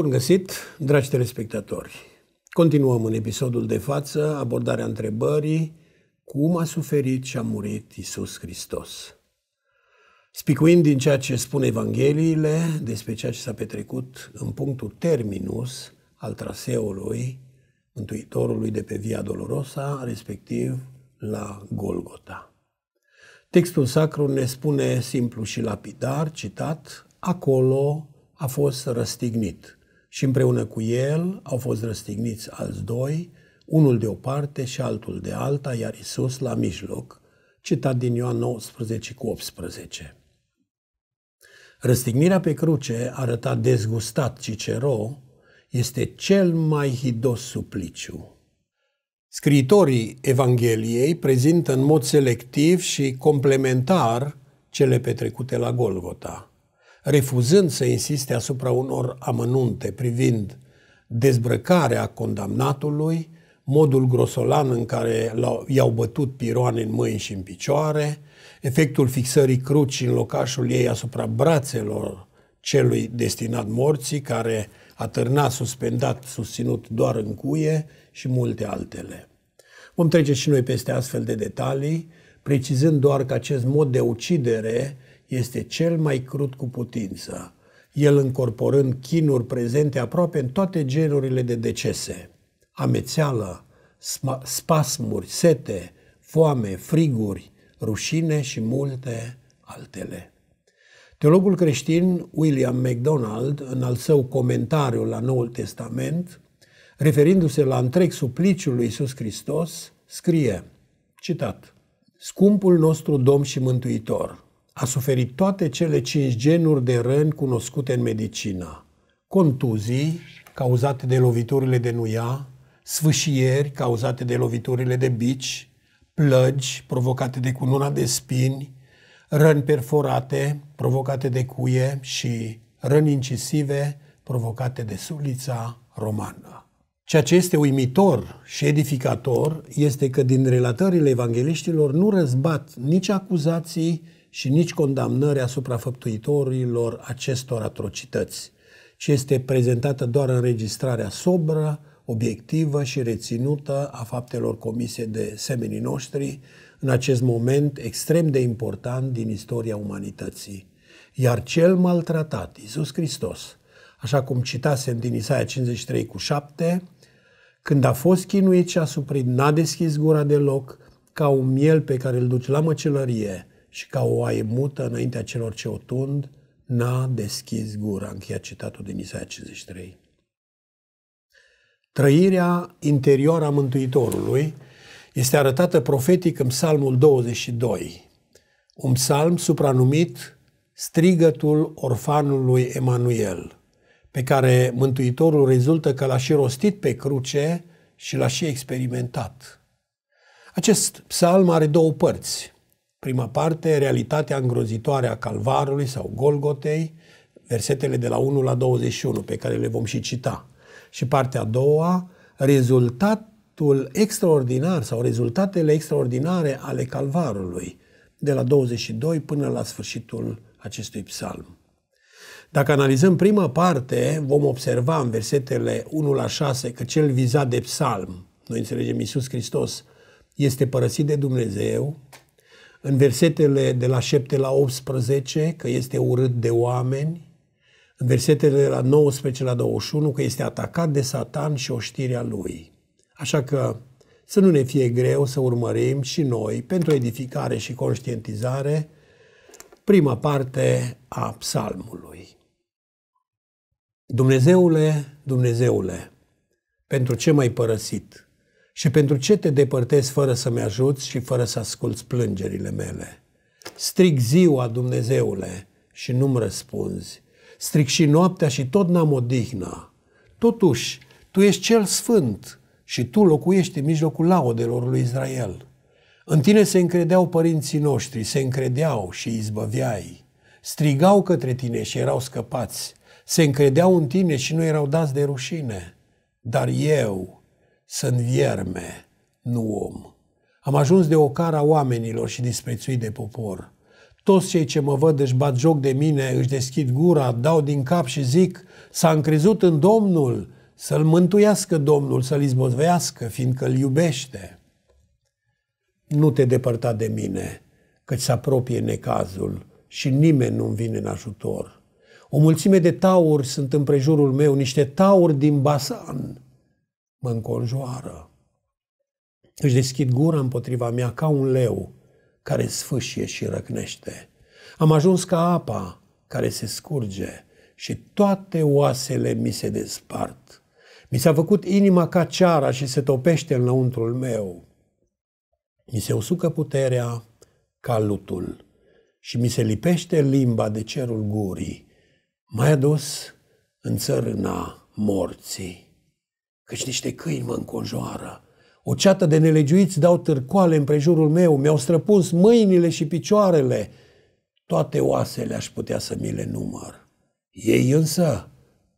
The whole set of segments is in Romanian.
Bun găsit, dragi telespectatori! Continuăm în episodul de față abordarea întrebării cum a suferit și a murit Isus Hristos. Spicuind din ceea ce spun Evangheliile despre ceea ce s-a petrecut în punctul terminus al traseului Mântuitorului de pe Via Dolorosa, respectiv la Golgota. Textul sacru ne spune simplu și lapidar, citat, acolo a fost răstignit și împreună cu el au fost răstigniți alți doi, unul de o parte și altul de alta, iar Isus la mijloc, citat din Ioan 19 cu 18. Răstignirea pe cruce, arătat dezgustat Cicero, este cel mai hidos supliciu. Scriitorii Evangheliei prezintă în mod selectiv și complementar cele petrecute la Golgota – refuzând să insiste asupra unor amănunte privind dezbrăcarea condamnatului, modul grosolan în care i-au bătut piroane în mâini și în picioare, efectul fixării cruci în locașul ei asupra brațelor celui destinat morții, care a atârna suspendat, susținut doar în cuie și multe altele. Vom trece și noi peste astfel de detalii, precizând doar că acest mod de ucidere este cel mai crud cu putință, el încorporând chinuri prezente aproape în toate genurile de decese, amețeală, spasmuri, sete, foame, friguri, rușine și multe altele. Teologul creștin William MacDonald, în al său comentariu la Noul Testament, referindu-se la întreg supliciul lui Iisus Hristos, scrie, citat, Scumpul nostru Domn și Mântuitor, a suferit toate cele cinci genuri de răni cunoscute în medicină. Contuzii, cauzate de loviturile de nuia, sfâșieri, cauzate de loviturile de bici, plăgi, provocate de cununa de spini, răni perforate, provocate de cuie și răni incisive, provocate de sulița romană. Ceea ce este uimitor și edificator este că din relatările evangeliștilor nu răzbat nici acuzații, și nici condamnări asupra făptuitorilor acestor atrocități, ci este prezentată doar înregistrarea sobră, obiectivă și reținută a faptelor comise de semenii noștri în acest moment extrem de important din istoria umanității. Iar cel maltratat, Iisus Hristos, așa cum citasem din Isaia 53 cu 7, când a fost chinuit și a suprit, n-a deschis gura deloc, ca un miel pe care îl duci la măcelărie, și ca o oaie mută înaintea celor ce o tund, n-a deschis gura. Încheia citatul din Isaia 53. Trăirea interioară a Mântuitorului este arătată profetic în Psalmul 22, un psalm supranumit Strigătul orfanului Emanuel, pe care Mântuitorul rezultă că l-a și rostit pe cruce și l-a și experimentat. Acest psalm are două părți. Prima parte, realitatea îngrozitoare a Calvarului sau Golgotei, versetele de la 1 la 21, pe care le vom și cita. Și partea a doua, rezultatul extraordinar sau rezultatele extraordinare ale Calvarului, de la 22 până la sfârșitul acestui psalm. Dacă analizăm prima parte, vom observa în versetele 1 la 6 că cel vizat de psalm, noi înțelegem Iisus Hristos, este părăsit de Dumnezeu, în versetele de la 7 la 18, că este urât de oameni, în versetele de la 19 la 21, că este atacat de Satan și oștirea lui. Așa că să nu ne fie greu să urmărim și noi, pentru edificare și conștientizare, prima parte a psalmului. Dumnezeule, Dumnezeule, pentru ce m-ai părăsit? Și pentru ce te depărtezi fără să-mi ajuți și fără să asculți plângerile mele? Stric ziua, Dumnezeule, și nu-mi răspunzi. Stric și noaptea și tot n-am odihnă. Totuși, Tu ești cel sfânt și Tu locuiești în mijlocul laudelor lui Israel. În Tine se încredeau părinții noștri, se încredeau și izbăveai. Strigau către Tine și erau scăpați. Se încredeau în Tine și nu erau dați de rușine. Dar eu, sunt vierme, nu om. Am ajuns de ocara oamenilor și disprețuit de popor. Toți cei ce mă văd își bat joc de mine, își deschid gura, dau din cap și zic, s-a încrezut în Domnul, să-l mântuiască Domnul, să-l izbozvească, fiindcă îl iubește. Nu te depărta de mine, căci se apropie necazul și nimeni nu-mi vine în ajutor. O mulțime de tauri sunt în prejurul meu, niște tauri din Basan mă înconjoară. Își deschid gura împotriva mea ca un leu care sfâșie și răcnește. Am ajuns ca apa care se scurge și toate oasele mi se despart. Mi s-a făcut inima ca ceara și se topește înăuntrul meu. Mi se usucă puterea ca lutul și mi se lipește limba de cerul gurii, mai adus în țărâna morții căci niște câini mă înconjoară. O ceată de nelegiuiți dau târcoale împrejurul meu, mi-au străpuns mâinile și picioarele. Toate oasele aș putea să mi le număr. Ei însă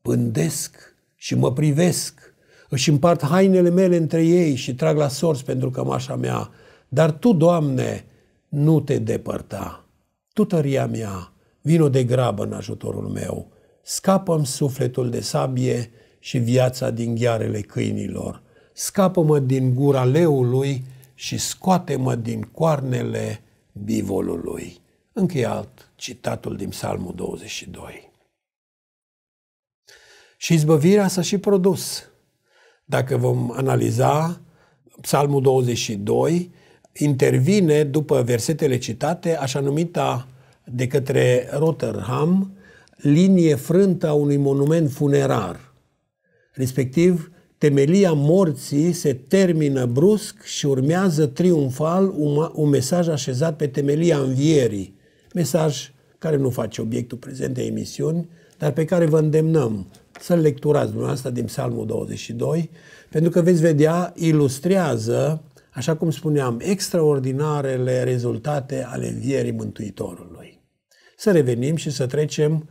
pândesc și mă privesc, își împart hainele mele între ei și trag la sorți pentru cămașa mea. Dar Tu, Doamne, nu te depărta. Tu, tăria mea, vino de grabă în ajutorul meu. Scapă-mi sufletul de sabie și viața din ghearele câinilor. Scapă-mă din gura leului și scoate-mă din coarnele bivolului. Încheiat citatul din Psalmul 22. Și izbăvirea s-a și produs. Dacă vom analiza Psalmul 22, intervine după versetele citate așa numita de către Rotherham linie frântă a unui monument funerar – respectiv temelia morții se termină brusc și urmează triumfal un, un mesaj așezat pe temelia învierii. Mesaj care nu face obiectul de emisiuni, dar pe care vă îndemnăm să-l lecturați dumneavoastră din Psalmul 22, pentru că veți vedea, ilustrează, așa cum spuneam, extraordinarele rezultate ale învierii Mântuitorului. Să revenim și să trecem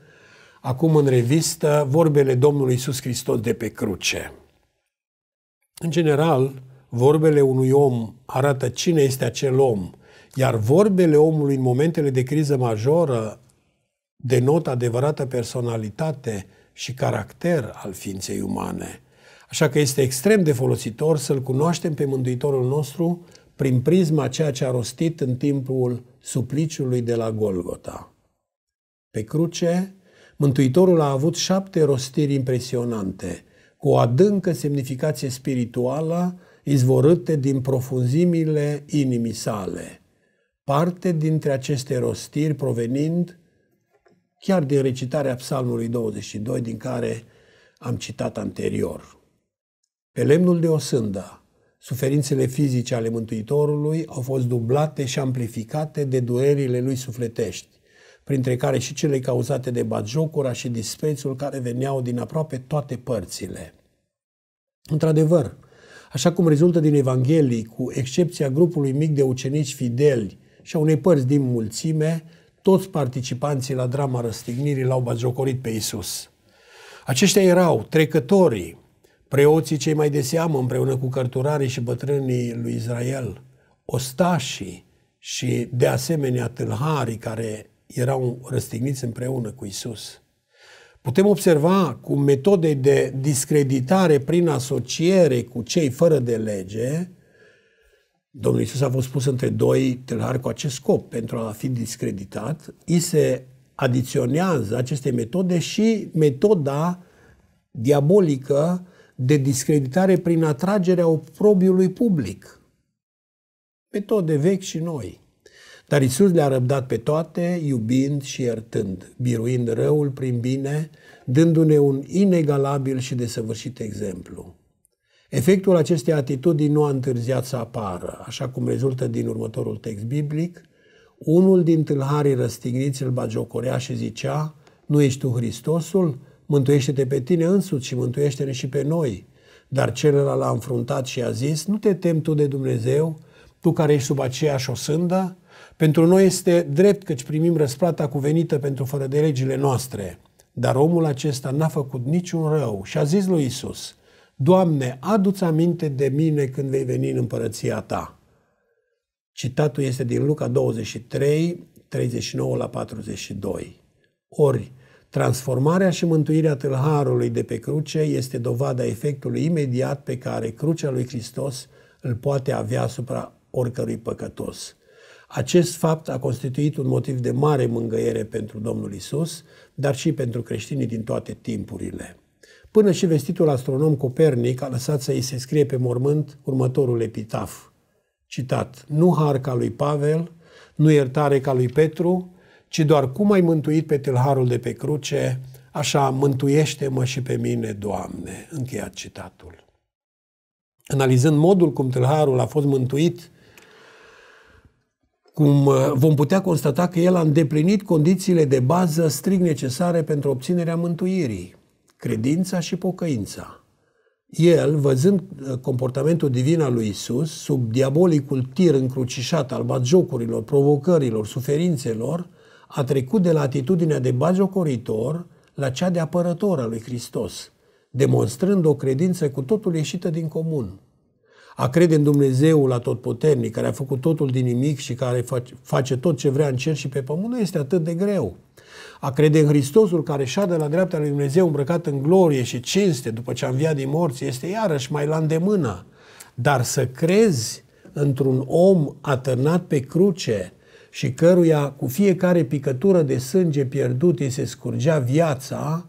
acum în revistă vorbele Domnului Iisus Hristos de pe cruce. În general, vorbele unui om arată cine este acel om, iar vorbele omului în momentele de criză majoră denotă adevărată personalitate și caracter al ființei umane. Așa că este extrem de folositor să-L cunoaștem pe Mântuitorul nostru prin prisma ceea ce a rostit în timpul supliciului de la Golgota. Pe cruce, Mântuitorul a avut șapte rostiri impresionante, cu o adâncă semnificație spirituală, izvorâte din profunzimile inimii sale. Parte dintre aceste rostiri provenind chiar din recitarea Psalmului 22, din care am citat anterior. Pe lemnul de osândă, suferințele fizice ale Mântuitorului au fost dublate și amplificate de durerile lui sufletești printre care și cele cauzate de bagiocura și disprețul care veneau din aproape toate părțile. Într-adevăr, așa cum rezultă din Evanghelii, cu excepția grupului mic de ucenici fideli și a unei părți din mulțime, toți participanții la drama răstignirii l-au bagiocorit pe Isus. Aceștia erau trecătorii, preoții cei mai de seamă împreună cu cărturarii și bătrânii lui Israel, ostașii și de asemenea tâlharii care erau răstigniți împreună cu Isus. Putem observa cu metode de discreditare prin asociere cu cei fără de lege, Domnul Isus a fost pus între doi tâlhari cu acest scop, pentru a fi discreditat, îi se adiționează aceste metode și metoda diabolică de discreditare prin atragerea oprobiului public. Metode vechi și noi. Dar Isus le-a răbdat pe toate, iubind și iertând, biruind răul prin bine, dându-ne un inegalabil și desăvârșit exemplu. Efectul acestei atitudini nu a întârziat să apară, așa cum rezultă din următorul text biblic. Unul din tâlharii răstigniți îl bagiocorea și zicea, Nu ești tu Hristosul? Mântuiește-te pe tine însuți și mântuiește-ne și pe noi. Dar celălalt l-a înfruntat și a zis, Nu te temi tu de Dumnezeu, tu care ești sub aceeași osândă? Pentru noi este drept căci primim răsplata cuvenită pentru fără de legile noastre. Dar omul acesta n-a făcut niciun rău și a zis lui Isus, Doamne, adu-ți aminte de mine când vei veni în împărăția ta. Citatul este din Luca 23, 39 la 42. Ori, transformarea și mântuirea tâlharului de pe cruce este dovada efectului imediat pe care crucea lui Hristos îl poate avea asupra oricărui păcătos. Acest fapt a constituit un motiv de mare mângăiere pentru Domnul Isus, dar și pentru creștinii din toate timpurile. Până și vestitul astronom Copernic a lăsat să îi se scrie pe mormânt următorul epitaf. Citat, nu har ca lui Pavel, nu iertare ca lui Petru, ci doar cum ai mântuit pe tâlharul de pe cruce, așa mântuiește-mă și pe mine, Doamne. Încheiat citatul. Analizând modul cum tâlharul a fost mântuit, cum uh, vom putea constata că el a îndeplinit condițiile de bază strict necesare pentru obținerea mântuirii, credința și pocăința. El, văzând uh, comportamentul divin al lui Isus, sub diabolicul tir încrucișat al bagiocurilor, provocărilor, suferințelor, a trecut de la atitudinea de bagiocoritor la cea de apărător al lui Hristos, demonstrând o credință cu totul ieșită din comun, a crede în tot puternic, care a făcut totul din nimic și care face tot ce vrea în cer și pe pământ, nu este atât de greu. A crede în Hristosul care șade la dreapta lui Dumnezeu îmbrăcat în glorie și cinste după ce a înviat din morți este iarăși mai la îndemână. Dar să crezi într-un om atârnat pe cruce și căruia cu fiecare picătură de sânge pierdut îi se scurgea viața,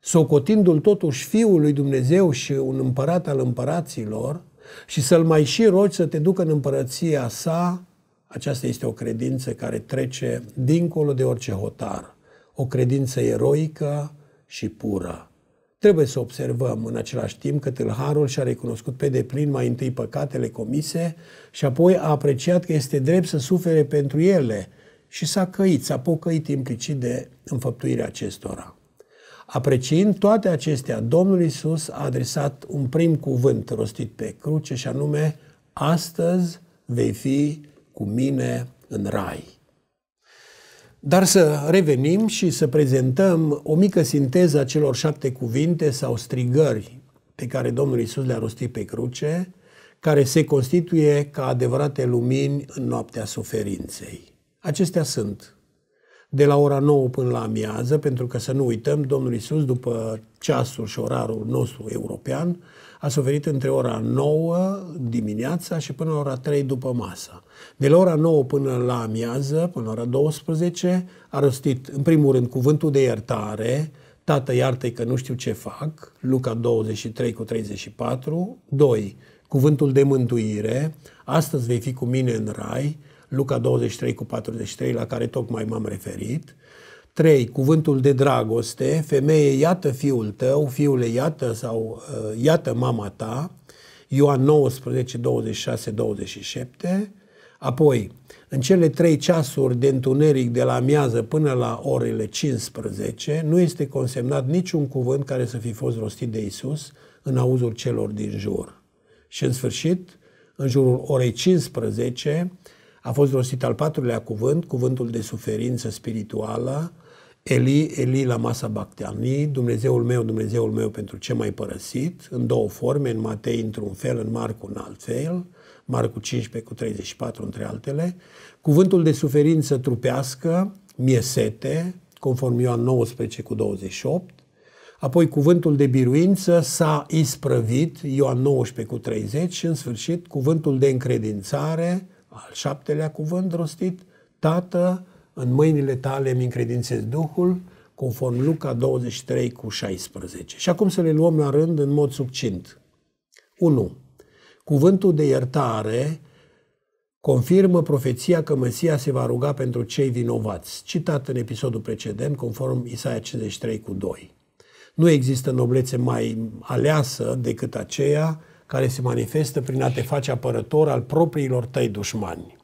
socotindu-l totuși Fiul lui Dumnezeu și un împărat al împăraților, și să-L mai și rogi să te ducă în împărăția sa, aceasta este o credință care trece dincolo de orice hotar. O credință eroică și pură. Trebuie să observăm în același timp că tâlharul și-a recunoscut pe deplin mai întâi păcatele comise și apoi a apreciat că este drept să sufere pentru ele și s-a căit, s-a pocăit implicit de înfăptuirea acestora. Apreciind toate acestea, Domnul Isus a adresat un prim cuvânt rostit pe cruce și anume, astăzi vei fi cu mine în rai. Dar să revenim și să prezentăm o mică sinteză a celor șapte cuvinte sau strigări pe care Domnul Isus le-a rostit pe cruce, care se constituie ca adevărate lumini în noaptea suferinței. Acestea sunt de la ora 9 până la amiază, pentru că să nu uităm, Domnul Isus, după ceasul și orarul nostru european, a suferit între ora 9 dimineața și până la ora 3 după masă. De la ora 9 până la amiază, până la ora 12, a rostit în primul rând cuvântul de iertare, Tată iartă că nu știu ce fac, Luca 23 cu 34, 2 cuvântul de mântuire, astăzi vei fi cu mine în rai, Luca 23 cu 43, la care tocmai m-am referit, 3. Cuvântul de dragoste, femeie, iată fiul tău, fiule, iată sau uh, iată mama ta, Ioan 19, 26, 27, apoi în cele trei ceasuri de întuneric de la amiază până la orele 15, nu este consemnat niciun cuvânt care să fi fost rostit de Isus în auzul celor din jur. Și în sfârșit, în jurul orei 15, a fost rostit al patrulea cuvânt, cuvântul de suferință spirituală, Eli, Eli la masa Bacteani, Dumnezeul meu, Dumnezeul meu, pentru ce m-ai părăsit, în două forme, în Matei într-un fel, în Marcu în alt fel, Marcu 15 cu 34 între altele, cuvântul de suferință trupească, miesete, conform Ioan 19 cu 28, Apoi cuvântul de biruință s-a isprăvit, Ioan 19 cu 30, și în sfârșit cuvântul de încredințare, al șaptelea cuvânt rostit, Tată, în mâinile tale îmi încredințez Duhul, conform Luca 23 cu 16. Și acum să le luăm la rând în mod succint. 1. Cuvântul de iertare confirmă profeția că Mesia se va ruga pentru cei vinovați, citat în episodul precedent, conform Isaia 53 cu 2. Nu există noblețe mai aleasă decât aceea care se manifestă prin a te face apărător al propriilor tăi dușmani.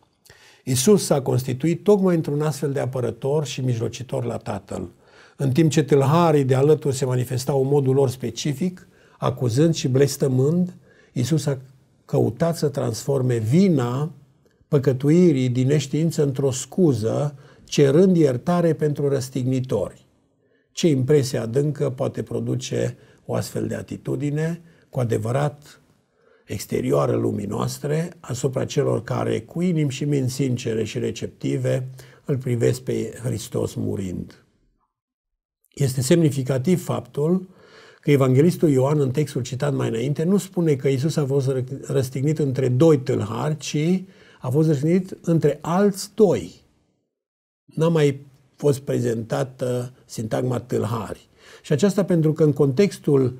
Isus s-a constituit tocmai într-un astfel de apărător și mijlocitor la Tatăl, în timp ce tâlharii de alături se manifestau în modul lor specific, acuzând și blestemând, Isus a căutat să transforme vina păcătuirii din neștiință într-o scuză, cerând iertare pentru răstignitori ce impresie adâncă poate produce o astfel de atitudine cu adevărat exterioară lumii noastre asupra celor care, cu inim și minți sincere și receptive, îl privesc pe Hristos murind. Este semnificativ faptul că evanghelistul Ioan, în textul citat mai înainte, nu spune că Isus a fost răstignit între doi tâlhari, ci a fost răstignit între alți doi. N-a mai fost prezentată sintagma tâlhari. Și aceasta pentru că în contextul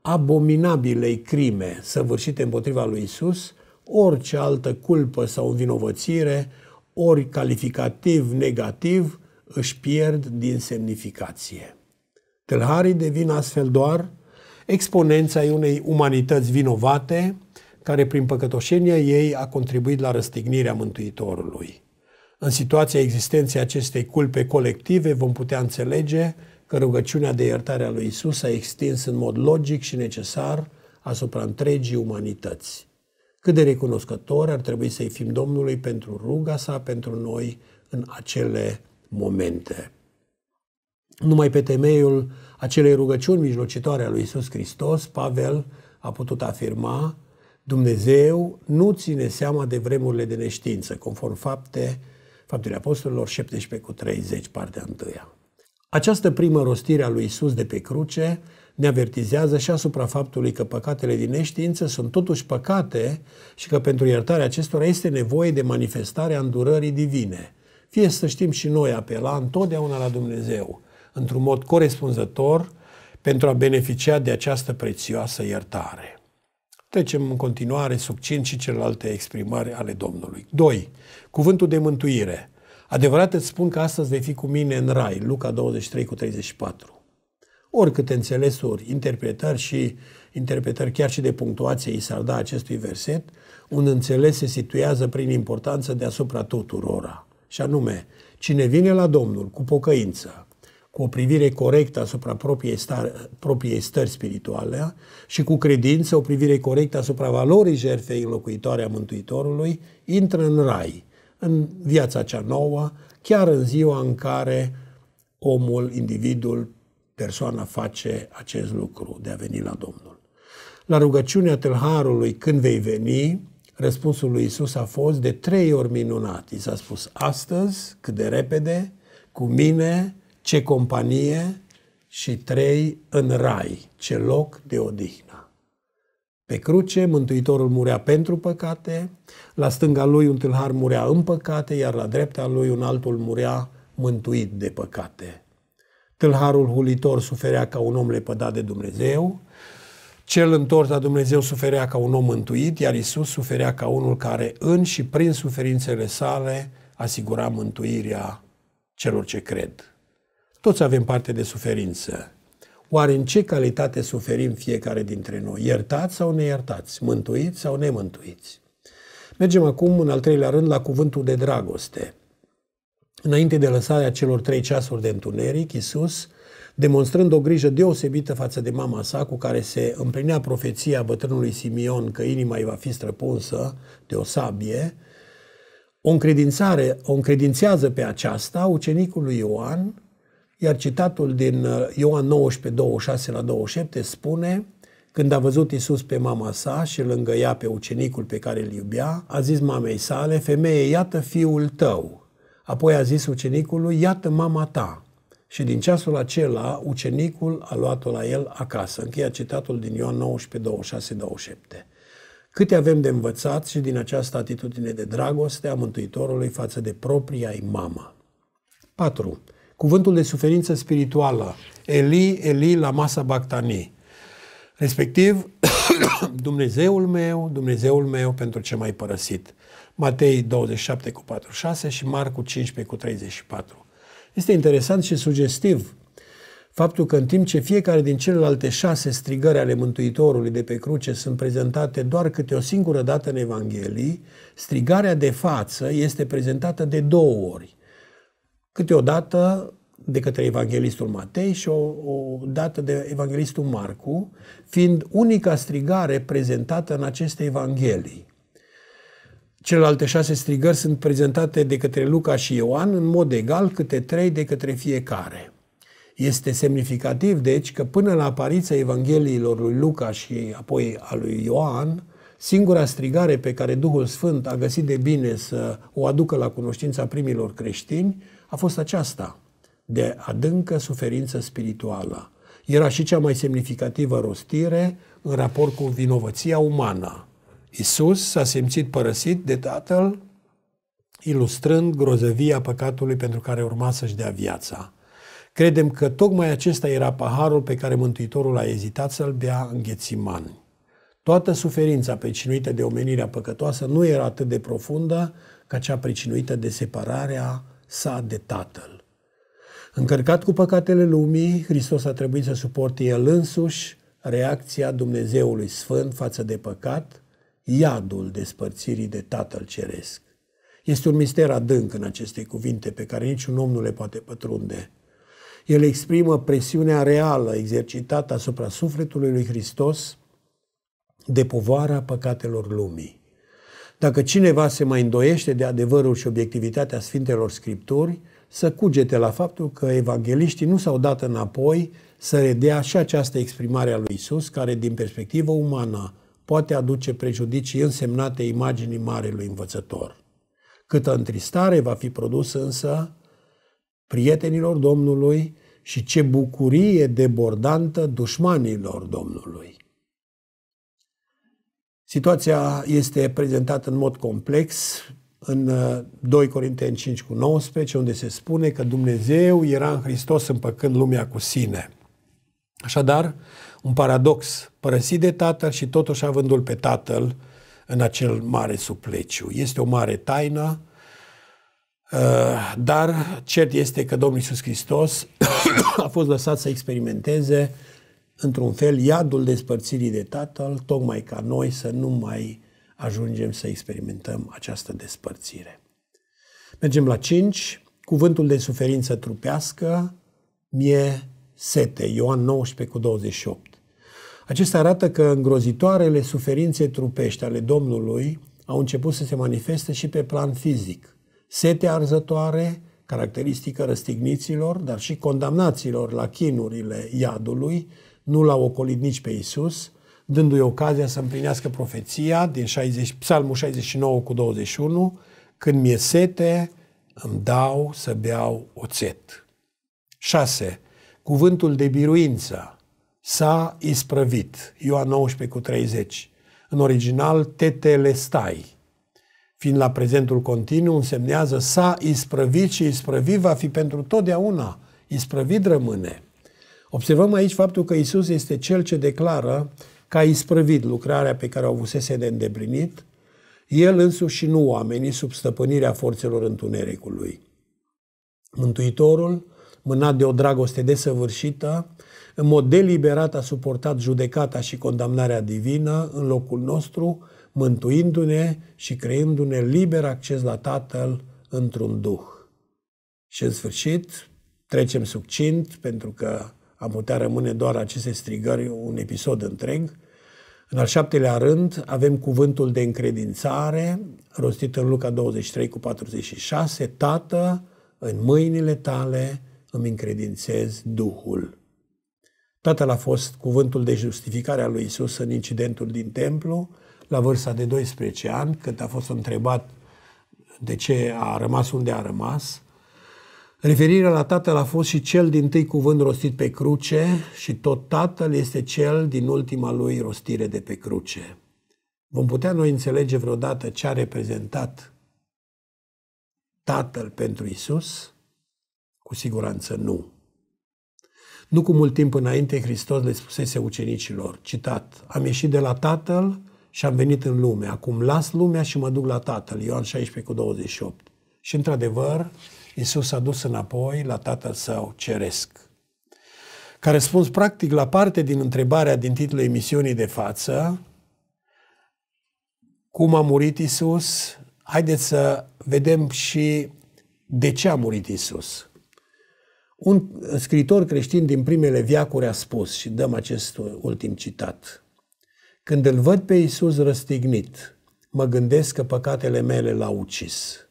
abominabilei crime săvârșite împotriva lui Isus, orice altă culpă sau vinovățire, ori calificativ negativ, își pierd din semnificație. Tâlharii devin astfel doar exponența ai unei umanități vinovate, care prin păcătoșenia ei a contribuit la răstignirea Mântuitorului. În situația existenței acestei culpe colective vom putea înțelege că rugăciunea de iertare a lui Isus a extins în mod logic și necesar asupra întregii umanități. Cât de recunoscători ar trebui să-i fim Domnului pentru ruga sa pentru noi în acele momente. Numai pe temeiul acelei rugăciuni mijlocitoare a lui Isus Hristos, Pavel a putut afirma Dumnezeu nu ține seama de vremurile de neștiință, conform fapte Faptele Apostolilor 17 cu 30, partea 1. Această primă rostire a lui Isus de pe cruce ne avertizează și asupra faptului că păcatele din neștiință sunt totuși păcate și că pentru iertarea acestora este nevoie de manifestarea îndurării divine. Fie să știm și noi apela întotdeauna la Dumnezeu, într-un mod corespunzător, pentru a beneficia de această prețioasă iertare. Trecem în continuare succint și celelalte exprimări ale Domnului. 2. Cuvântul de mântuire. Adevărat îți spun că astăzi vei fi cu mine în rai. Luca 23 cu 34. Oricâte înțelesuri, interpretări și interpretări chiar și de punctuație i s-ar da acestui verset, un înțeles se situează prin importanță deasupra tuturora. Și anume, cine vine la Domnul cu pocăință, cu o privire corectă asupra propriei, stare, propriei stări spirituale și cu credință o privire corectă asupra valorii jertfei înlocuitoare a Mântuitorului, intră în rai, în viața cea nouă, chiar în ziua în care omul, individul, persoana face acest lucru de a veni la Domnul. La rugăciunea tâlharului când vei veni, răspunsul lui Isus a fost de trei ori minunat. I s-a spus astăzi, cât de repede, cu mine, ce companie și trei în rai, ce loc de odihnă. Pe cruce, Mântuitorul murea pentru păcate, la stânga lui un tâlhar murea în păcate, iar la dreapta lui un altul murea mântuit de păcate. Tâlharul hulitor suferea ca un om lepădat de Dumnezeu, cel întors la Dumnezeu suferea ca un om mântuit, iar Isus suferea ca unul care în și prin suferințele sale asigura mântuirea celor ce cred. Toți avem parte de suferință. Oare în ce calitate suferim fiecare dintre noi? Iertați sau neiertați? Mântuiți sau nemântuiți? Mergem acum, în al treilea rând, la cuvântul de dragoste. Înainte de lăsarea celor trei ceasuri de întuneric, Iisus, demonstrând o grijă deosebită față de mama sa, cu care se împlinea profeția bătrânului Simion că inima îi va fi străpunsă de o sabie, o încredințare, o încredințează pe aceasta ucenicului Ioan, iar citatul din uh, Ioan 19, 26 la 27 spune când a văzut Isus pe mama sa și lângă ea pe ucenicul pe care îl iubea, a zis mamei sale, femeie, iată fiul tău. Apoi a zis ucenicului, iată mama ta. Și din ceasul acela, ucenicul a luat-o la el acasă. Încheia citatul din Ioan 19, 26, 27. Câte avem de învățat și din această atitudine de dragoste a Mântuitorului față de propria ei mamă. 4 cuvântul de suferință spirituală, Eli, Eli la masa Bactani. respectiv Dumnezeul meu, Dumnezeul meu pentru ce m-ai părăsit. Matei 27 cu 46 și Marcu 15 cu 34. Este interesant și sugestiv faptul că în timp ce fiecare din celelalte șase strigări ale Mântuitorului de pe cruce sunt prezentate doar câte o singură dată în Evanghelie, strigarea de față este prezentată de două ori câteodată de către evanghelistul Matei și o, o dată de evanghelistul Marcu, fiind unica strigare prezentată în aceste evanghelii. Celelalte șase strigări sunt prezentate de către Luca și Ioan în mod egal, câte trei de către fiecare. Este semnificativ, deci, că până la apariția Evangheliilor lui Luca și apoi a lui Ioan, singura strigare pe care Duhul Sfânt a găsit de bine să o aducă la cunoștința primilor creștini a fost aceasta, de adâncă suferință spirituală. Era și cea mai semnificativă rostire în raport cu vinovăția umană. Isus s-a simțit părăsit de Tatăl, ilustrând grozăvia păcatului pentru care urma să-și dea viața. Credem că tocmai acesta era paharul pe care Mântuitorul a ezitat să-l bea în Ghețimani. Toată suferința pricinuită de omenirea păcătoasă nu era atât de profundă ca cea pricinuită de separarea sa de Tatăl. Încărcat cu păcatele lumii, Hristos a trebuit să suporte el însuși reacția Dumnezeului Sfânt față de păcat, iadul despărțirii de Tatăl Ceresc. Este un mister adânc în aceste cuvinte pe care niciun om nu le poate pătrunde. El exprimă presiunea reală exercitată asupra sufletului lui Hristos de povara păcatelor lumii. Dacă cineva se mai îndoiește de adevărul și obiectivitatea Sfintelor Scripturi, să cugete la faptul că evangeliștii nu s-au dat înapoi să redea și această exprimare a lui Isus, care din perspectivă umană poate aduce prejudicii însemnate imaginii Marelui Învățător. Câtă întristare va fi produsă însă prietenilor Domnului și ce bucurie debordantă dușmanilor Domnului. Situația este prezentată în mod complex în 2 uh, Corinteni 5 cu 19, unde se spune că Dumnezeu era în Hristos împăcând lumea cu sine. Așadar, un paradox, părăsit de Tatăl și totuși avându-L pe Tatăl în acel mare supleciu. Este o mare taină, uh, dar cert este că Domnul Iisus Hristos a fost lăsat să experimenteze într-un fel, iadul despărțirii de Tatăl, tocmai ca noi să nu mai ajungem să experimentăm această despărțire. Mergem la 5. Cuvântul de suferință trupească, mie sete, Ioan 19 cu 28. Acesta arată că îngrozitoarele suferințe trupești ale Domnului au început să se manifeste și pe plan fizic. Sete arzătoare, caracteristică răstigniților, dar și condamnaților la chinurile iadului, nu l au ocolit nici pe Isus, dându-i ocazia să împlinească profeția din 60, Psalmul 69 cu 21, când mi-e sete, îmi dau să beau oțet. 6. Cuvântul de biruință s-a isprăvit, Ioan 19 cu 30, în original tetelestai, fiind la prezentul continuu, însemnează s-a isprăvit și isprăvit va fi pentru totdeauna, isprăvit rămâne. Observăm aici faptul că Isus este cel ce declară că a isprăvit lucrarea pe care o avusese de îndeplinit, el însuși și nu oamenii sub stăpânirea forțelor întunericului. Mântuitorul, mânat de o dragoste desăvârșită, în mod deliberat a suportat judecata și condamnarea divină în locul nostru, mântuindu-ne și creându-ne liber acces la Tatăl într-un duh. Și în sfârșit, trecem succint pentru că a putea rămâne doar aceste strigări un episod întreg. În al șaptelea rând avem cuvântul de încredințare rostit în Luca 23 cu 46, Tată, în mâinile tale îmi încredințez Duhul. Tatăl a fost cuvântul de justificare a lui Isus în incidentul din templu, la vârsta de 12 ani, când a fost întrebat de ce a rămas unde a rămas, Referirea la Tatăl a fost și cel din tâi cuvânt rostit pe cruce și tot Tatăl este cel din ultima lui rostire de pe cruce. Vom putea noi înțelege vreodată ce a reprezentat Tatăl pentru Isus? Cu siguranță nu. Nu cu mult timp înainte, Hristos le spusese ucenicilor, citat, Am ieșit de la Tatăl și am venit în lume. Acum las lumea și mă duc la Tatăl. Ioan 16 cu 28. Și într-adevăr, Isus a dus înapoi la Tatăl Său Ceresc. Ca răspuns practic la parte din întrebarea din titlul emisiunii de față, cum a murit Isus, haideți să vedem și de ce a murit Isus. Un scriitor creștin din primele viacuri a spus, și dăm acest ultim citat, Când îl văd pe Isus răstignit, mă gândesc că păcatele mele l-au ucis.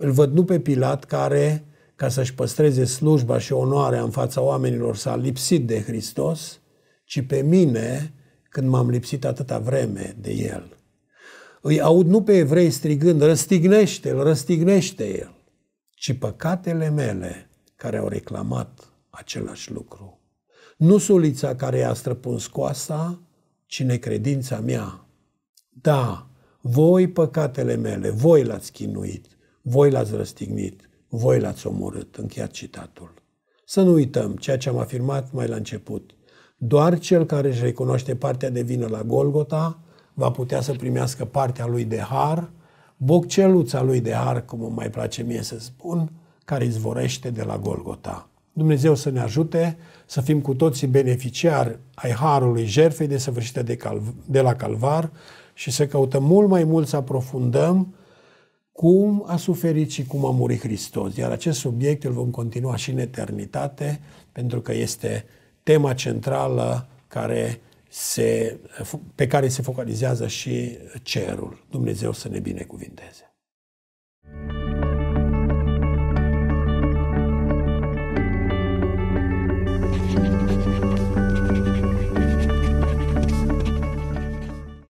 Îl văd nu pe Pilat care, ca să-și păstreze slujba și onoarea în fața oamenilor, s-a lipsit de Hristos, ci pe mine când m-am lipsit atâta vreme de el. Îi aud nu pe evrei strigând, răstignește-l, răstignește el, ci păcatele mele care au reclamat același lucru. Nu sulița care a străpuns coasa, ci necredința mea. Da, voi păcatele mele, voi l-ați chinuit, voi l-ați răstignit, voi l-ați omorât, încheiat citatul. Să nu uităm ceea ce am afirmat mai la început. Doar cel care își recunoaște partea de vină la Golgota va putea să primească partea lui de har, bocceluța lui de har, cum îmi mai place mie să spun, care izvorește de la Golgota. Dumnezeu să ne ajute să fim cu toții beneficiari ai harului jertfei de săvârșită de, calv- de la Calvar și să căutăm mult mai mult să aprofundăm cum a suferit și cum a murit Hristos. Iar acest subiect îl vom continua și în eternitate, pentru că este tema centrală care se, pe care se focalizează și cerul. Dumnezeu să ne binecuvinteze.